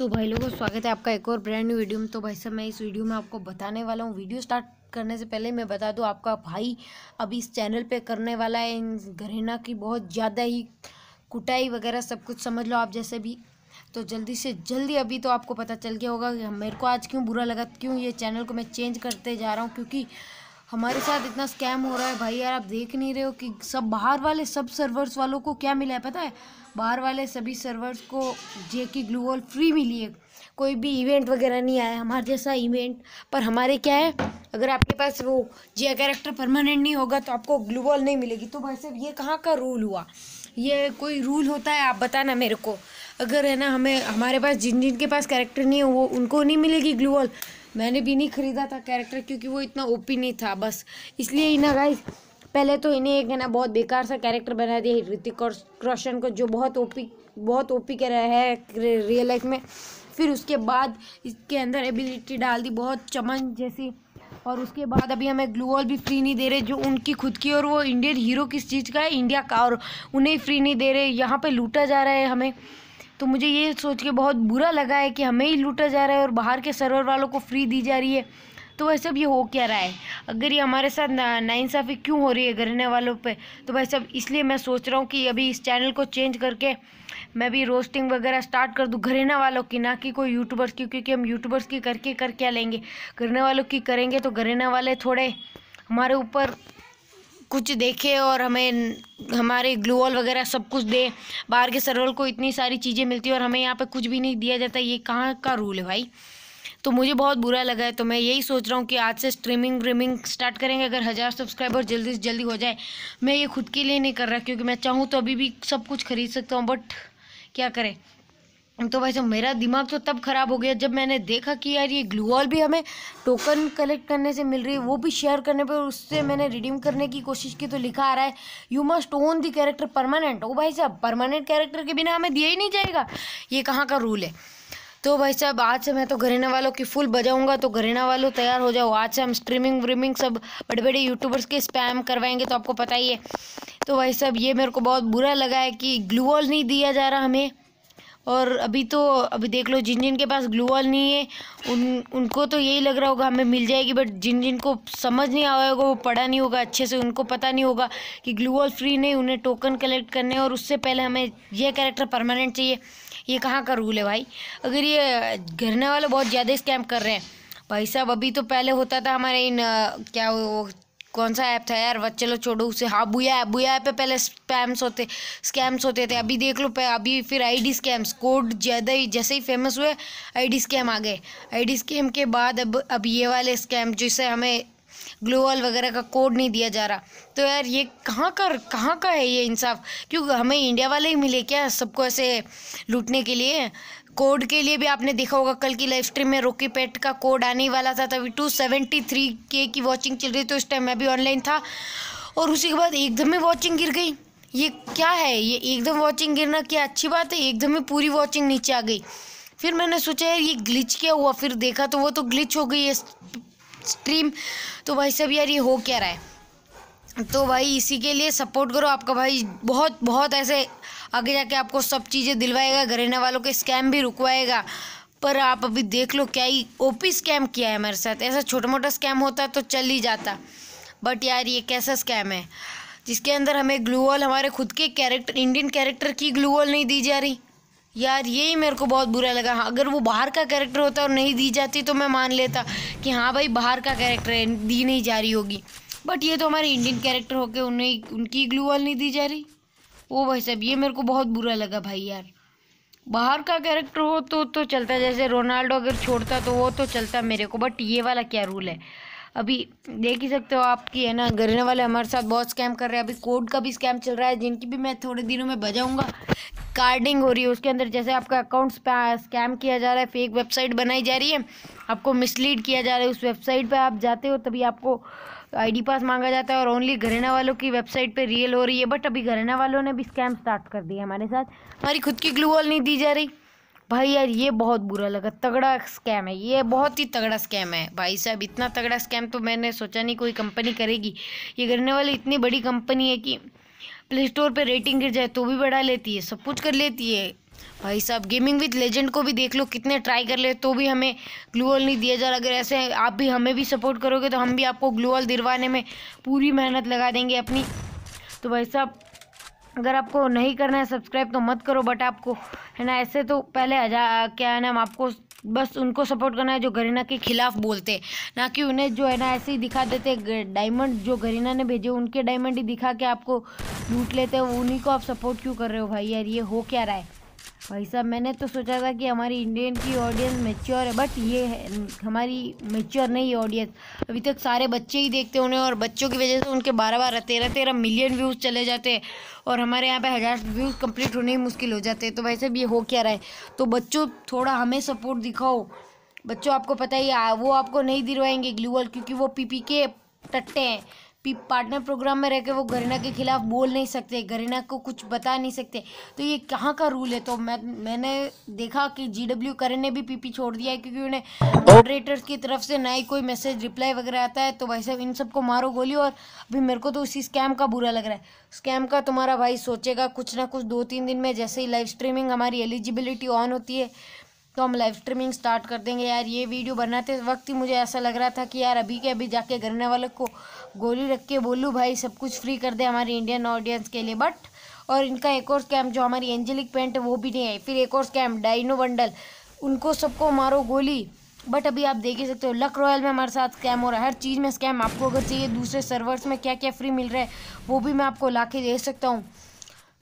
तो भाई लोगों स्वागत है आपका एक और ब्रांड न्यू वीडियो में तो भाई साहब मैं इस वीडियो में आपको बताने वाला हूँ वीडियो स्टार्ट करने से पहले मैं बता दूँ आपका भाई अभी इस चैनल पे करने वाला है इन घरेना की बहुत ज़्यादा ही कुटाई वगैरह सब कुछ समझ लो आप जैसे भी तो जल्दी से जल्दी अभी तो आपको पता चल गया होगा मेरे को आज क्यों बुरा लगा क्यों ये चैनल को मैं चेंज करते जा रहा हूँ क्योंकि हमारे साथ इतना स्कैम हो रहा है भाई यार आप देख नहीं रहे हो कि सब बाहर वाले सब सर्वर्स वालों को क्या मिला है पता है बाहर वाले सभी सर्वर्स को जे की ग्लू वॉल फ्री मिली है कोई भी इवेंट वगैरह नहीं आया हमारे जैसा इवेंट पर हमारे क्या है अगर आपके पास वो जे कैरेक्टर परमानेंट नहीं होगा तो आपको ग्लू वॉल नहीं मिलेगी तो भाई साहब ये कहाँ का रूल हुआ ये कोई रूल होता है आप बताना मेरे को अगर है ना हमें हमारे पास जिन जिन के पास कैरेक्टर नहीं है वो उनको नहीं मिलेगी ग्लू वॉल मैंने भी नहीं ख़रीदा था कैरेक्टर क्योंकि वो इतना ओपी नहीं था बस इसलिए ही ना गाइज पहले तो इन्हें एक है ना बहुत बेकार सा कैरेक्टर बना दिया ऋतिक और रोशन को जो बहुत ओपी बहुत ओपी कर रहा है रियल लाइफ में फिर उसके बाद इसके अंदर एबिलिटी डाल दी बहुत चमन जैसी और उसके बाद अभी हमें ग्लूवॉल भी फ्री नहीं दे रहे जो उनकी खुद की और वो इंडियन हीरो किस चीज़ का है इंडिया का और उन्हें फ्री नहीं दे रहे यहाँ पे लूटा जा रहा है हमें तो मुझे ये सोच के बहुत बुरा लगा है कि हमें ही लूटा जा रहा है और बाहर के सर्वर वालों को फ्री दी जा रही है तो वैसे सब ये हो क्या रहा है अगर ये हमारे साथ ना नाइंसाफ़ी क्यों हो रही है घरने वालों पे तो भाई सब इसलिए मैं सोच रहा हूँ कि अभी इस चैनल को चेंज करके मैं भी रोस्टिंग वगैरह स्टार्ट कर दूँ घरेना वालों की ना कि कोई यूट्यूबर्स की क्योंकि हम यूट्यूबर्स की करके कर क्या लेंगे घरने वालों की करेंगे तो घरेना वाले थोड़े हमारे ऊपर कुछ देखे और हमें हमारे ग्लूअल वगैरह सब कुछ दे बाहर के सर्वर को इतनी सारी चीज़ें मिलती है और हमें यहाँ पे कुछ भी नहीं दिया जाता ये कहाँ का रूल है भाई तो मुझे बहुत बुरा लगा है तो मैं यही सोच रहा हूँ कि आज से स्ट्रीमिंग व्रीमिंग स्टार्ट करेंगे अगर हज़ार सब्सक्राइबर जल्दी से जल्दी हो जाए मैं ये खुद के लिए नहीं कर रहा क्योंकि मैं चाहूँ तो अभी भी सब कुछ खरीद सकता हूँ बट क्या करें तो भाई साहब मेरा दिमाग तो तब ख़राब हो गया जब मैंने देखा कि यार ये ग्लू वॉल भी हमें टोकन कलेक्ट करने से मिल रही है वो भी शेयर करने पर उससे मैंने रिडीम करने की कोशिश की तो लिखा आ रहा है you must own the character permanent oh भाई साहब परमानेंट कैरेक्टर के बिना हमें दिया ही नहीं जाएगा ये कहाँ का रूल है तो भाई साहब आज से मैं तो घरेना वालों की फुल बजाऊंगा तो घरेना वालों तैयार हो जाओ आज से हम स्ट्रीमिंग व्रीमिंग सब बड़े बड़े यूट्यूबर्स के स्पैम करवाएंगे तो आपको पता ही है तो भाई साहब ये मेरे को बहुत बुरा लगा है कि ग्लूवॉल नहीं दिया जा रहा हमें और अभी तो अभी देख लो जिन जिन के पास ग्लू वॉल नहीं है उन उनको तो यही लग रहा होगा हमें मिल जाएगी बट जिन जिन को समझ नहीं आया होगा वो पढ़ा नहीं होगा अच्छे से उनको पता नहीं होगा कि ग्लू वॉल फ्री नहीं उन्हें टोकन कलेक्ट करने और उससे पहले हमें यह कैरेक्टर परमानेंट चाहिए ये कहाँ का रूल है भाई अगर ये घरने वाले बहुत ज़्यादा स्कैम कर रहे हैं भाई साहब अभी तो पहले होता था हमारे इन क्या वो कौन सा ऐप था यार वह चलो छोड़ो उसे हाँ बुया ऐप बुया ऐप पे पहले स्पैम्स होते स्कैम्स होते थे अभी देख लो अभी फिर आईडी स्कैम्स कोड ज़्यादा ही जैसे ही फेमस हुए आईडी स्कैम आ गए आईडी स्कैम के बाद अब अब ये वाले स्कैम जिससे हमें ग्लोअल वगैरह का कोड नहीं दिया जा रहा तो यार ये कहाँ का कहाँ का है ये इंसाफ क्यों हमें इंडिया वाले ही मिले क्या सबको ऐसे लूटने के लिए कोड के लिए भी आपने देखा होगा कल की लाइव स्ट्रीम में रोकी पेट का कोड आने वाला था तभी टू सेवेंटी थ्री के की वॉचिंग चल रही थी तो उस टाइम मैं भी ऑनलाइन था और उसी के बाद एकदम ही वॉचिंग गिर गई ये क्या है ये एकदम वॉचिंग गिरना क्या अच्छी बात है एकदम ही पूरी वॉचिंग नीचे आ गई फिर मैंने सोचा यार ये ग्लिच क्या हुआ फिर देखा तो वो तो ग्लिच हो गई है स्ट्रीम तो भाई सब यार ये हो क्या रहा है तो भाई इसी के लिए सपोर्ट करो आपका भाई बहुत बहुत ऐसे आगे जाके आपको सब चीज़ें दिलवाएगा घरेने वालों के स्कैम भी रुकवाएगा पर आप अभी देख लो क्या ही ओपी स्कैम किया है मेरे साथ ऐसा छोटा मोटा स्कैम होता तो चल ही जाता बट यार ये कैसा स्कैम है जिसके अंदर हमें ग्लूवॉल हमारे खुद के कैरेक्टर इंडियन कैरेक्टर की ग्लूवॉल नहीं दी जा रही यार यही मेरे को बहुत बुरा लगा हाँ, अगर वो बाहर का कैरेक्टर होता और नहीं दी जाती तो मैं मान लेता कि हाँ भाई बाहर का कैरेक्टर दी नहीं जा रही होगी बट ये तो हमारे इंडियन कैरेक्टर होकर उन्हें उनकी ग्लूवॉल नहीं दी जा रही वो भाई साहब ये मेरे को बहुत बुरा लगा भाई यार बाहर का कैरेक्टर हो तो तो चलता जैसे रोनाल्डो अगर छोड़ता तो वो तो चलता मेरे को बट ये वाला क्या रूल है अभी देख ही सकते हो आपकी है ना गरीने वाले हमारे साथ बहुत स्कैम कर रहे हैं अभी कोड का भी स्कैम चल रहा है जिनकी भी मैं थोड़े दिनों में बजाऊंगा कार्डिंग हो रही है उसके अंदर जैसे आपका अकाउंट्स पे स्कैम किया जा रहा है फेक वेबसाइट बनाई जा रही है आपको मिसलीड किया जा रहा है उस वेबसाइट पे आप जाते हो तभी आपको आईडी पास मांगा जाता है और ओनली घरेना वालों की वेबसाइट पे रियल हो रही है बट अभी घरेना वालों ने भी स्कैम स्टार्ट कर दिया हमारे साथ हमारी खुद की ग्लू नहीं दी जा रही भाई यार ये बहुत बुरा लगा तगड़ा स्कैम है ये बहुत ही तगड़ा स्कैम है भाई साहब इतना तगड़ा स्कैम तो मैंने सोचा नहीं कोई कंपनी करेगी ये घरने वाली इतनी बड़ी कंपनी है कि प्ले स्टोर पर रेटिंग गिर जाए तो भी बढ़ा लेती है सब कुछ कर लेती है भाई साहब गेमिंग विद लेजेंड को भी देख लो कितने ट्राई कर ले तो भी हमें ग्लूअल नहीं दिया जा रहा अगर ऐसे आप भी हमें भी सपोर्ट करोगे तो हम भी आपको ग्लूअल दिलवाने में पूरी मेहनत लगा देंगे अपनी तो भाई साहब अगर आपको नहीं करना है सब्सक्राइब तो मत करो बट आपको है ना ऐसे तो पहले हजार क्या है ना आपको बस उनको सपोर्ट करना है जो गरीना के खिलाफ बोलते ना कि उन्हें जो है ना ऐसे ही दिखा देते डायमंड जो गरीना ने भेजे उनके डायमंड ही दिखा के आपको लूट लेते हैं उन्हीं को आप सपोर्ट क्यों कर रहे हो भाई यार ये हो क्या रहा है भाई साहब मैंने तो सोचा था कि हमारी इंडियन की ऑडियंस मेच्योर है बट ये है हमारी मेच्योर नहीं है ऑडियंस अभी तक सारे बच्चे ही देखते उन्हें और बच्चों की वजह से उनके बारह बारह तेरह तेरह मिलियन व्यूज़ चले जाते हैं और हमारे यहाँ पे हज़ार व्यूज़ कंप्लीट होने ही मुश्किल हो जाते हैं तो भाई साहब ये हो क्या रहा है तो बच्चों थोड़ा हमें सपोर्ट दिखाओ बच्चों आपको पता ही वो आपको नहीं दिलवाएंगे ग्लूअल क्योंकि वो पी के टट्टे हैं पार्टनर प्रोग्राम में रह के वो गरीना के खिलाफ बोल नहीं सकते गरीना को कुछ बता नहीं सकते तो ये कहाँ का रूल है तो मैं मैंने देखा कि जी डब्ल्यू करण ने भी पीपी छोड़ दिया है क्योंकि उन्हें मॉडरेटर्स की तरफ से ना ही कोई मैसेज रिप्लाई वगैरह आता है तो भाई साहब इन सबको मारो गोली और अभी मेरे को तो उसी स्कैम का बुरा लग रहा है स्कैम का तुम्हारा भाई सोचेगा कुछ ना कुछ दो तीन दिन में जैसे ही लाइव स्ट्रीमिंग हमारी एलिजिबिलिटी ऑन होती है तो हम लाइव स्ट्रीमिंग स्टार्ट कर देंगे यार ये वीडियो बनाते वक्त ही मुझे ऐसा लग रहा था कि यार अभी के अभी जाके घरने वालों को गोली रख के बोलूँ भाई सब कुछ फ्री कर दे हमारी इंडियन ऑडियंस के लिए बट और इनका एक और स्कैम जो हमारी एंजेलिक पेंट है वो भी नहीं आई फिर एक और स्कैम डाइनो बंडल उनको सबको मारो गोली बट अभी आप देख ही सकते हो लक रॉयल में हमारे साथ स्कैम हो रहा है हर चीज़ में स्कैम आपको अगर चाहिए दूसरे सर्वर्स में क्या क्या फ्री मिल रहा है वो भी मैं आपको ला के दे सकता हूँ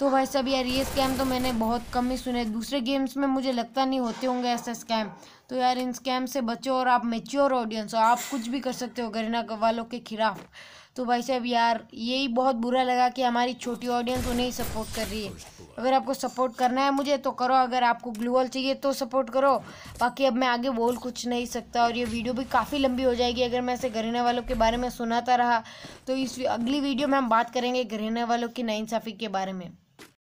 तो भाई साहब यार ये स्कैम तो मैंने बहुत कम ही सुने दूसरे गेम्स में मुझे लगता नहीं होते होंगे ऐसे स्कैम तो यार इन स्कैम से बचो और आप मेच्योर ऑडियंस हो आप कुछ भी कर सकते हो घरेना वालों के खिलाफ तो भाई साहब यार यही बहुत बुरा लगा कि हमारी छोटी ऑडियंस उन्हें ही सपोर्ट कर रही है अगर आपको सपोर्ट करना है मुझे तो करो अगर आपको ग्लूअल चाहिए तो सपोर्ट करो बाकी अब मैं आगे बोल कुछ नहीं सकता और ये वीडियो भी काफ़ी लंबी हो जाएगी अगर मैं ऐसे घरेने वालों के बारे में सुनाता रहा तो इस अगली वीडियो में हम बात करेंगे घरेने वालों की नाइंसाफ़ी के बारे में